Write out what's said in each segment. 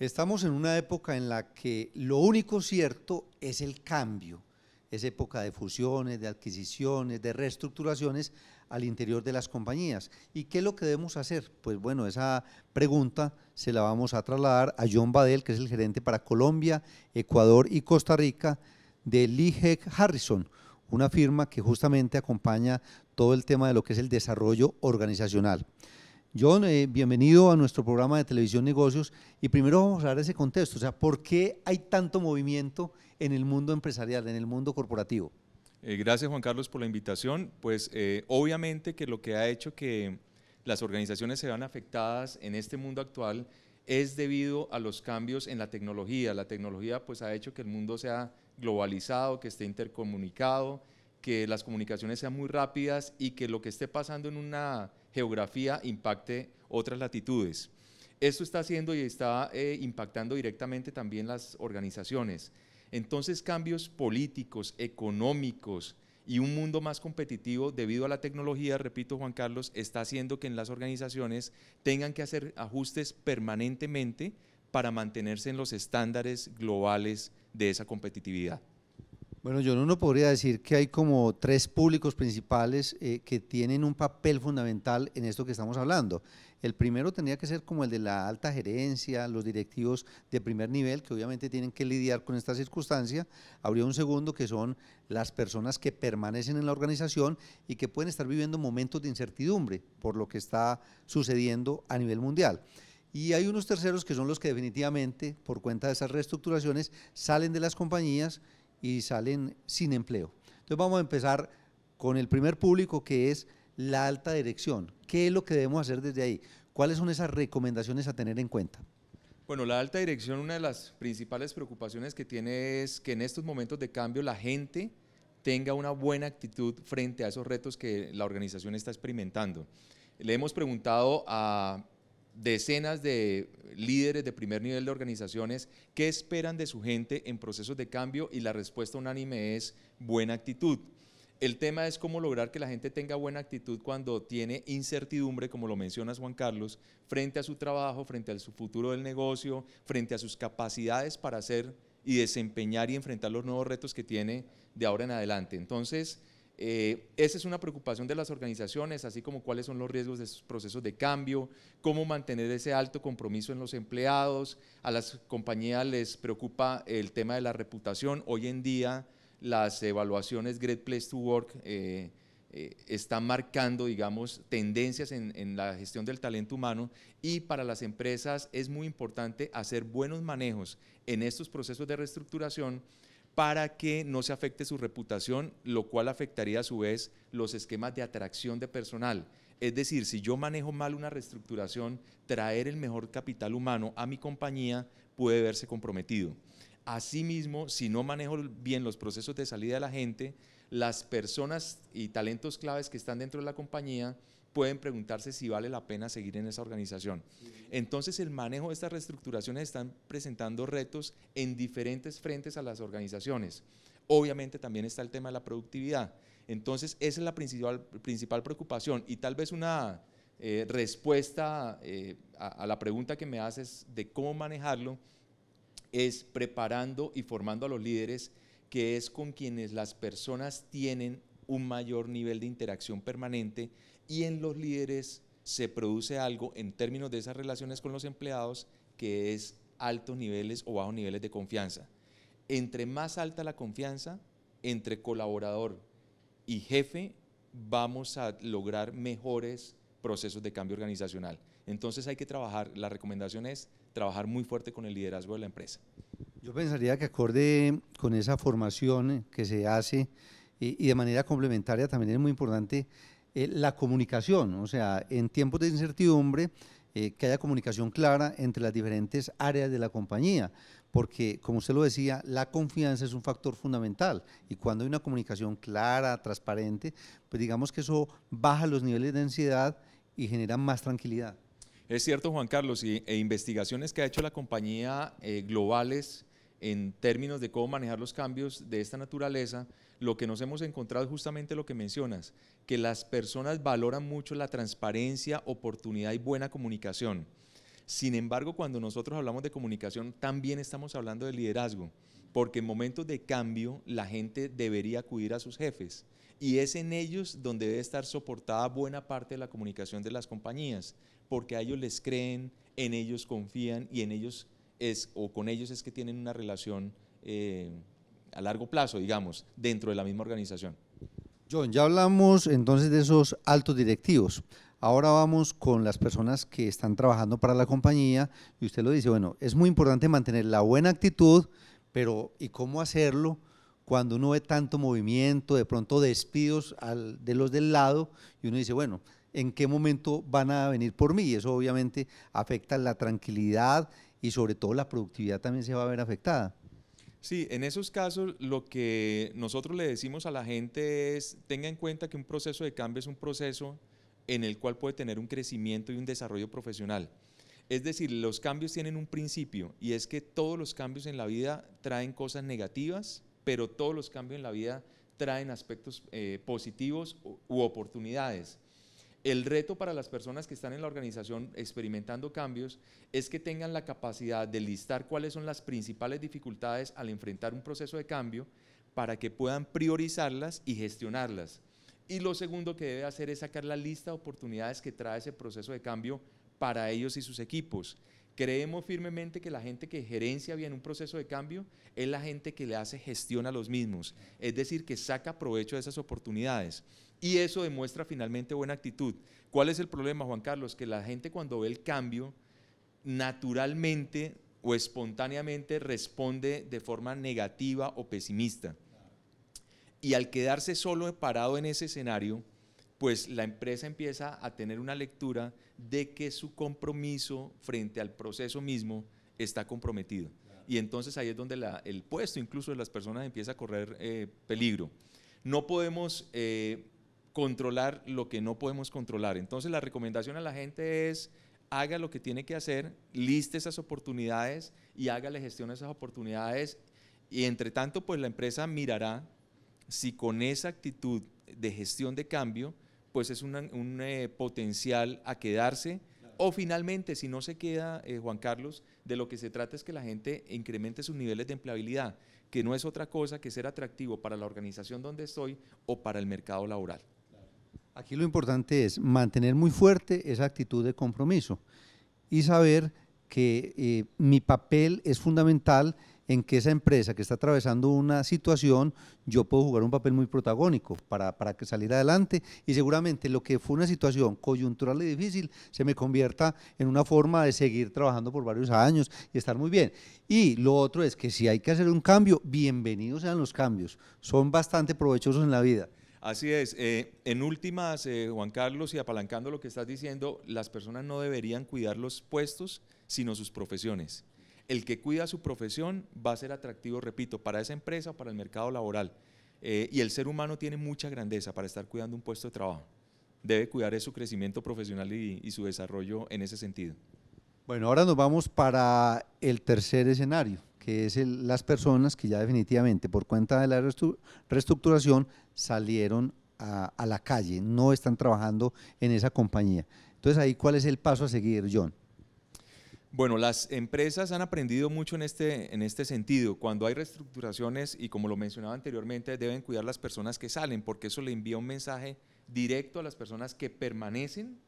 Estamos en una época en la que lo único cierto es el cambio. Es época de fusiones, de adquisiciones, de reestructuraciones al interior de las compañías. ¿Y qué es lo que debemos hacer? Pues bueno, esa pregunta se la vamos a trasladar a John Badel, que es el gerente para Colombia, Ecuador y Costa Rica de Lihec Harrison, una firma que justamente acompaña todo el tema de lo que es el desarrollo organizacional. John, eh, bienvenido a nuestro programa de televisión Negocios y primero vamos a dar ese contexto, o sea, ¿por qué hay tanto movimiento en el mundo empresarial, en el mundo corporativo? Eh, gracias Juan Carlos por la invitación, pues eh, obviamente que lo que ha hecho que las organizaciones se vean afectadas en este mundo actual es debido a los cambios en la tecnología, la tecnología pues ha hecho que el mundo sea globalizado, que esté intercomunicado, que las comunicaciones sean muy rápidas y que lo que esté pasando en una geografía impacte otras latitudes. Esto está haciendo y está eh, impactando directamente también las organizaciones. Entonces, cambios políticos, económicos y un mundo más competitivo debido a la tecnología, repito Juan Carlos, está haciendo que en las organizaciones tengan que hacer ajustes permanentemente para mantenerse en los estándares globales de esa competitividad. Bueno, yo no podría decir que hay como tres públicos principales eh, que tienen un papel fundamental en esto que estamos hablando. El primero tendría que ser como el de la alta gerencia, los directivos de primer nivel, que obviamente tienen que lidiar con esta circunstancia. Habría un segundo que son las personas que permanecen en la organización y que pueden estar viviendo momentos de incertidumbre por lo que está sucediendo a nivel mundial. Y hay unos terceros que son los que definitivamente, por cuenta de esas reestructuraciones, salen de las compañías y salen sin empleo. Entonces vamos a empezar con el primer público que es la alta dirección. ¿Qué es lo que debemos hacer desde ahí? ¿Cuáles son esas recomendaciones a tener en cuenta? Bueno, la alta dirección, una de las principales preocupaciones que tiene es que en estos momentos de cambio la gente tenga una buena actitud frente a esos retos que la organización está experimentando. Le hemos preguntado a decenas de líderes de primer nivel de organizaciones, ¿qué esperan de su gente en procesos de cambio? Y la respuesta unánime es buena actitud. El tema es cómo lograr que la gente tenga buena actitud cuando tiene incertidumbre, como lo mencionas Juan Carlos, frente a su trabajo, frente a su futuro del negocio, frente a sus capacidades para hacer y desempeñar y enfrentar los nuevos retos que tiene de ahora en adelante. Entonces, eh, esa es una preocupación de las organizaciones, así como cuáles son los riesgos de esos procesos de cambio, cómo mantener ese alto compromiso en los empleados. A las compañías les preocupa el tema de la reputación. Hoy en día las evaluaciones Great Place to Work eh, eh, están marcando, digamos, tendencias en la gestión del talento humano y para las empresas es muy importante hacer buenos manejos en estos procesos de reestructuración para que no se afecte su reputación, lo cual afectaría a su vez los esquemas de atracción de personal. Es decir, si yo manejo mal una reestructuración, traer el mejor capital humano a mi compañía puede verse comprometido. Asimismo, si no manejo bien los procesos de salida de la gente, las personas y talentos claves que están dentro de la compañía pueden preguntarse si vale la pena seguir en esa organización. Entonces el manejo de estas reestructuraciones están presentando retos en diferentes frentes a las organizaciones. Obviamente también está el tema de la productividad. Entonces esa es la principal, principal preocupación y tal vez una eh, respuesta eh, a, a la pregunta que me haces de cómo manejarlo es preparando y formando a los líderes que es con quienes las personas tienen un mayor nivel de interacción permanente y en los líderes se produce algo en términos de esas relaciones con los empleados que es altos niveles o bajos niveles de confianza. Entre más alta la confianza, entre colaborador y jefe, vamos a lograr mejores procesos de cambio organizacional. Entonces hay que trabajar, la recomendación es trabajar muy fuerte con el liderazgo de la empresa. Yo pensaría que acorde con esa formación que se hace y, de manera complementaria también es muy importante eh, la comunicación, o sea, en tiempos de incertidumbre, eh, que haya comunicación clara entre las diferentes áreas de la compañía, porque como usted lo decía, la confianza es un factor fundamental y cuando hay una comunicación clara, transparente, pues digamos que eso baja los niveles de ansiedad y genera más tranquilidad. Es cierto, Juan Carlos, y, e investigaciones que ha hecho la compañía eh, globales en términos de cómo manejar los cambios de esta naturaleza, lo que nos hemos encontrado es justamente lo que mencionas, que las personas valoran mucho la transparencia, oportunidad y buena comunicación. Sin embargo, cuando nosotros hablamos de comunicación, también estamos hablando de liderazgo, porque en momentos de cambio la gente debería acudir a sus jefes y es en ellos donde debe estar soportada buena parte de la comunicación de las compañías, porque a ellos les creen, en ellos confían y en ellos es, o con ellos es que tienen una relación eh, a largo plazo, digamos, dentro de la misma organización. John, ya hablamos entonces de esos altos directivos. Ahora vamos con las personas que están trabajando para la compañía y usted lo dice, bueno, es muy importante mantener la buena actitud, pero ¿y cómo hacerlo cuando uno ve tanto movimiento, de pronto despidos de los del lado y uno dice, bueno, ¿en qué momento van a venir por mí? Y eso obviamente afecta la tranquilidad y sobre todo la productividad también se va a ver afectada. Sí, en esos casos lo que nosotros le decimos a la gente es tenga en cuenta que un proceso de cambio es un proceso en el cual puede tener un crecimiento y un desarrollo profesional. Es decir, los cambios tienen un principio y es que todos los cambios en la vida traen cosas negativas, pero todos los cambios en la vida traen aspectos eh, positivos u oportunidades. El reto para las personas que están en la organización experimentando cambios es que tengan la capacidad de listar cuáles son las principales dificultades al enfrentar un proceso de cambio para que puedan priorizarlas y gestionarlas. Y lo segundo que debe hacer es sacar la lista de oportunidades que trae ese proceso de cambio para ellos y sus equipos. Creemos firmemente que la gente que gerencia bien un proceso de cambio es la gente que le hace gestión a los mismos, es decir, que saca provecho de esas oportunidades. Y eso demuestra finalmente buena actitud. ¿Cuál es el problema, Juan Carlos? Que la gente cuando ve el cambio, naturalmente o espontáneamente responde de forma negativa o pesimista. Y al quedarse solo parado en ese escenario, pues la empresa empieza a tener una lectura de que su compromiso frente al proceso mismo está comprometido. Y entonces ahí es donde el puesto incluso de las personas empieza a correr eh, peligro. No podemos eh, controlar lo que no podemos controlar. Entonces la recomendación a la gente es haga lo que tiene que hacer, liste esas oportunidades y hágale gestión a esas oportunidades. Y entre tanto, pues la empresa mirará si con esa actitud de gestión de cambio pues es un eh, potencial a quedarse. O finalmente, si no se queda, eh, Juan Carlos, de lo que se trata es que la gente incremente sus niveles de empleabilidad, que no es otra cosa que ser atractivo para la organización donde estoy o para el mercado laboral. Aquí lo importante es mantener muy fuerte esa actitud de compromiso y saber que eh, mi papel es fundamental en que esa empresa que está atravesando una situación, yo puedo jugar un papel muy protagónico para, para que salir adelante y seguramente lo que fue una situación coyuntural y difícil se me convierta en una forma de seguir trabajando por varios años y estar muy bien. Y lo otro es que si hay que hacer un cambio, bienvenidos sean los cambios, son bastante provechosos en la vida. Así es. Eh, en últimas, eh, Juan Carlos, y apalancando lo que estás diciendo, las personas no deberían cuidar los puestos, sino sus profesiones. El que cuida su profesión va a ser atractivo, repito, para esa empresa o para el mercado laboral. Eh, y el ser humano tiene mucha grandeza para estar cuidando un puesto de trabajo. Debe cuidar su crecimiento profesional y su desarrollo en ese sentido. Bueno, ahora nos vamos para el tercer escenario, que es las personas que ya definitivamente por cuenta de la reestructuración salieron a, la calle, no están trabajando en esa compañía. Entonces ahí, ¿cuál es el paso a seguir, John? Bueno, las empresas han aprendido mucho en este, en este sentido. Cuando hay reestructuraciones, y como lo mencionaba anteriormente, deben cuidar las personas que salen, porque eso le envía un mensaje directo a las personas que permanecen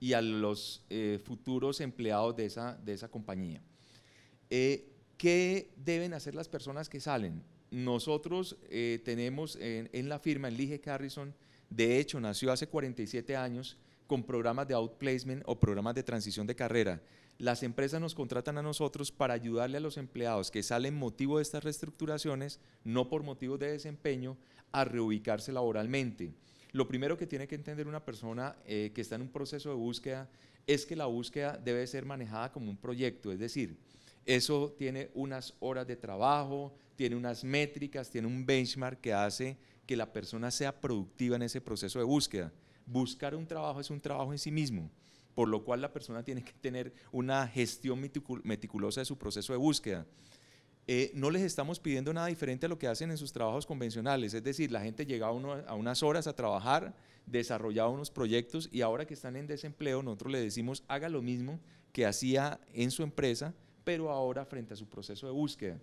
y a los eh, futuros empleados de esa, de compañía. Eh, ¿Qué deben hacer las personas que salen? Nosotros eh, tenemos en, la firma, en Lige Carrison, de hecho nació hace 47 años con programas de outplacement o programas de transición de carrera. Las empresas nos contratan a nosotros para ayudarle a los empleados que salen motivo de estas reestructuraciones, no por motivos de desempeño, a reubicarse laboralmente. Lo primero que tiene que entender una persona eh, que está en un proceso de búsqueda es que la búsqueda debe ser manejada como un proyecto, es decir, eso tiene unas horas de trabajo, tiene unas métricas, tiene un benchmark que hace que la persona sea productiva en ese proceso de búsqueda. Buscar un trabajo es un trabajo en sí mismo, por lo cual la persona tiene que tener una gestión meticulosa de su proceso de búsqueda. Eh, no les estamos pidiendo nada diferente a lo que hacen en sus trabajos convencionales. Es decir, la gente llegaba a unas horas a trabajar, desarrollaba unos proyectos y ahora que están en desempleo, nosotros le decimos haga lo mismo que hacía en su empresa, pero ahora frente a su proceso de búsqueda.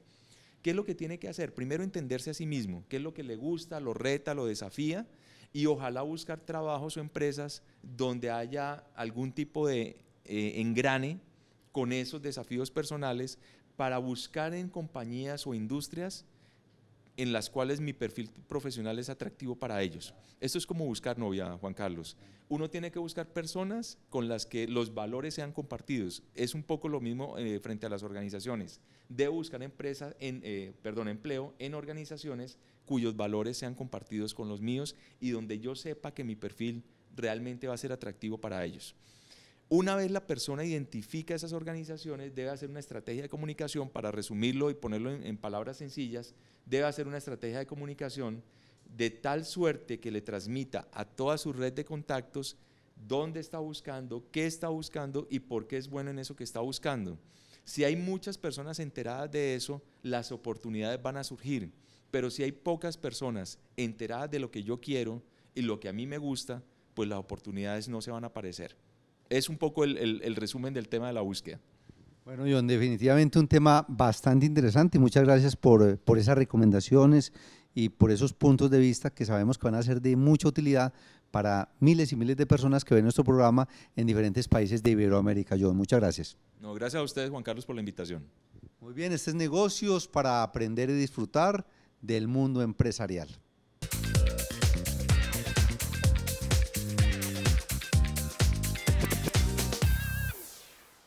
¿Qué es lo que tiene que hacer? Primero entenderse a sí mismo, qué es lo que le gusta, lo reta, lo desafía y ojalá buscar trabajos o empresas donde haya algún tipo de eh, engrane con esos desafíos personales para buscar en compañías o industrias en las cuales mi perfil profesional es atractivo para ellos. Esto es como buscar novia, Juan Carlos. Uno tiene que buscar personas con las que los valores sean compartidos. Es un poco lo mismo eh, frente a las organizaciones. Debo buscar empresas, en, eh, perdón, empleo en organizaciones cuyos valores sean compartidos con los míos y donde yo sepa que mi perfil realmente va a ser atractivo para ellos. Una vez la persona identifica esas organizaciones, debe hacer una estrategia de comunicación, para resumirlo y ponerlo en, palabras sencillas, debe hacer una estrategia de comunicación de tal suerte que le transmita a toda su red de contactos dónde está buscando, qué está buscando y por qué es bueno en eso que está buscando. Si hay muchas personas enteradas de eso, las oportunidades van a surgir, pero si hay pocas personas enteradas de lo que yo quiero y lo que a mí me gusta, pues las oportunidades no se van a aparecer es un poco el, resumen del tema de la búsqueda. Bueno, John, definitivamente un tema bastante interesante muchas gracias eh, por, esas recomendaciones y por esos puntos de vista que sabemos que van a ser de mucha utilidad para miles y miles de personas que ven nuestro programa en diferentes países de Iberoamérica. John, muchas gracias. No, gracias a ustedes, Juan Carlos, por la invitación. Muy bien, este es Negocios para aprender y disfrutar del mundo empresarial.